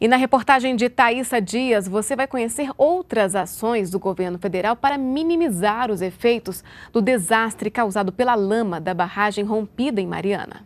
E na reportagem de Thaisa Dias, você vai conhecer outras ações do governo federal para minimizar os efeitos do desastre causado pela lama da barragem rompida em Mariana.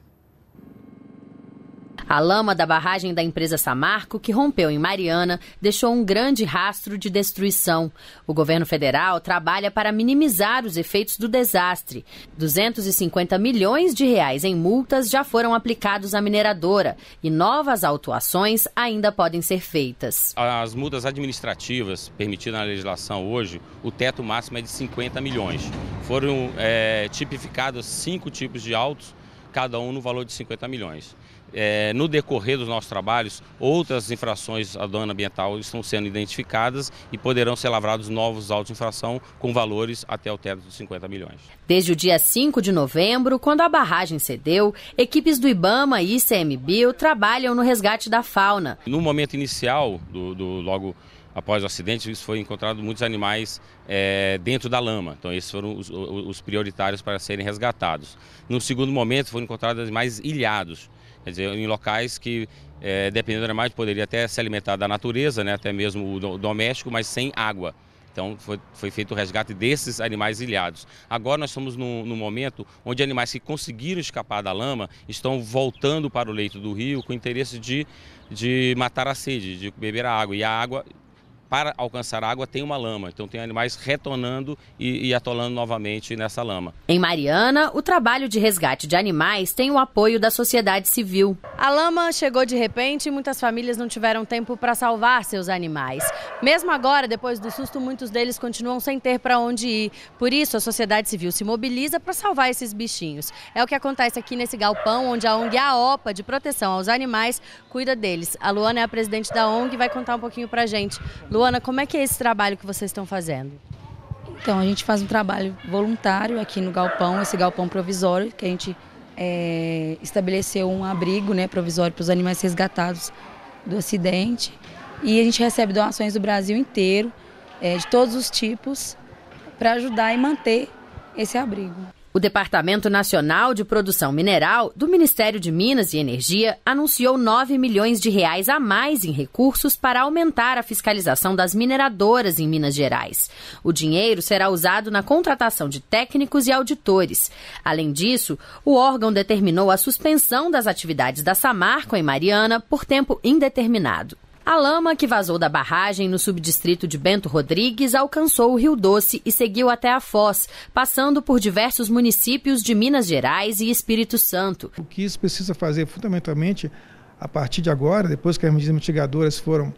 A lama da barragem da empresa Samarco, que rompeu em Mariana, deixou um grande rastro de destruição. O governo federal trabalha para minimizar os efeitos do desastre. 250 milhões de reais em multas já foram aplicados à mineradora e novas autuações ainda podem ser feitas. As multas administrativas permitidas na legislação hoje, o teto máximo é de 50 milhões. Foram é, tipificados cinco tipos de autos cada um no valor de 50 milhões. É, no decorrer dos nossos trabalhos, outras infrações à dona ambiental estão sendo identificadas e poderão ser lavrados novos autos de infração com valores até o teto de 50 milhões. Desde o dia 5 de novembro, quando a barragem cedeu, equipes do IBAMA e ICMBio trabalham no resgate da fauna. No momento inicial, do, do logo após o acidente, foi encontrado muitos animais é, dentro da lama. Então, esses foram os, os, prioritários para serem resgatados. No segundo momento, foram encontrados animais ilhados, quer dizer, em locais que, é, dependendo do animal, poderia até se alimentar da natureza, né, até mesmo o doméstico, mas sem água. Então foi, foi, feito o resgate desses animais ilhados. Agora nós estamos num, num, momento onde animais que conseguiram escapar da lama estão voltando para o leito do rio com interesse de, de matar a sede, de beber a água. E a água para alcançar água tem uma lama, então tem animais retornando e, e atolando novamente nessa lama. Em Mariana, o trabalho de resgate de animais tem o apoio da sociedade civil. A lama chegou de repente e muitas famílias não tiveram tempo para salvar seus animais. Mesmo agora, depois do susto, muitos deles continuam sem ter para onde ir. Por isso, a sociedade civil se mobiliza para salvar esses bichinhos. É o que acontece aqui nesse galpão, onde a ONG AOPA, de proteção aos animais, cuida deles. A Luana é a presidente da ONG e vai contar um pouquinho para gente. Luana, como é que é esse trabalho que vocês estão fazendo? Então, a gente faz um trabalho voluntário aqui no galpão, esse galpão provisório, que a gente é, estabeleceu um abrigo né, provisório para os animais resgatados do acidente. E a gente recebe doações do Brasil inteiro, é, de todos os tipos, para ajudar e manter esse abrigo. O Departamento Nacional de Produção Mineral do Ministério de Minas e Energia anunciou 9 milhões de reais a mais em recursos para aumentar a fiscalização das mineradoras em Minas Gerais. O dinheiro será usado na contratação de técnicos e auditores. Além disso, o órgão determinou a suspensão das atividades da Samarco em Mariana por tempo indeterminado. A lama que vazou da barragem no subdistrito de Bento Rodrigues alcançou o Rio Doce e seguiu até a Foz, passando por diversos municípios de Minas Gerais e Espírito Santo. O que isso precisa fazer, fundamentalmente, a partir de agora, depois que as medidas mitigadoras foram,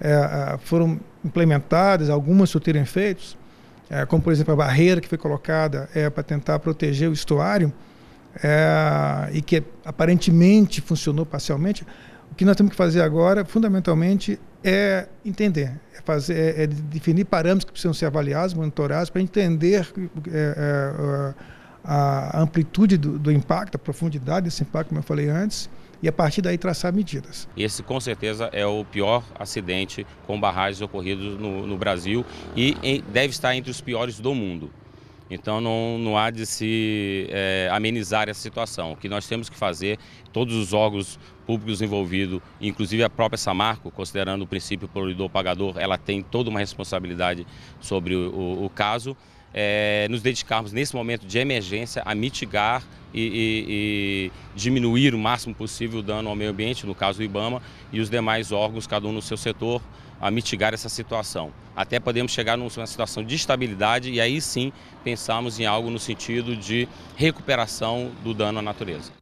é, foram implementadas, algumas terem efeitos, é, eh, como por exemplo a barreira que foi colocada é, para tentar proteger o estuário, e que aparentemente funcionou parcialmente, o que nós temos que fazer agora, fundamentalmente, é entender, é, fazer, é, é definir parâmetros que precisam ser avaliados, monitorados, para entender é, é, é a amplitude do, do impacto, a profundidade desse impacto, como eu falei antes, e a partir daí traçar medidas. Esse com certeza é o pior acidente com barragens ocorrido no, no Brasil e em, deve estar entre os piores do mundo. Então não, não há de se é, amenizar essa situação. O que nós temos que fazer, todos os órgãos públicos envolvidos, inclusive a própria Samarco, considerando o princípio poluidor-pagador, ela tem toda uma responsabilidade sobre o, o, o caso, é, nos dedicarmos nesse momento de emergência a mitigar e, e, e, diminuir o máximo possível o dano ao meio ambiente, no caso do IBAMA, e os demais órgãos, cada um no seu setor, a mitigar essa situação. Até podemos chegar numa situação de estabilidade e aí sim pensarmos em algo no sentido de recuperação do dano à natureza.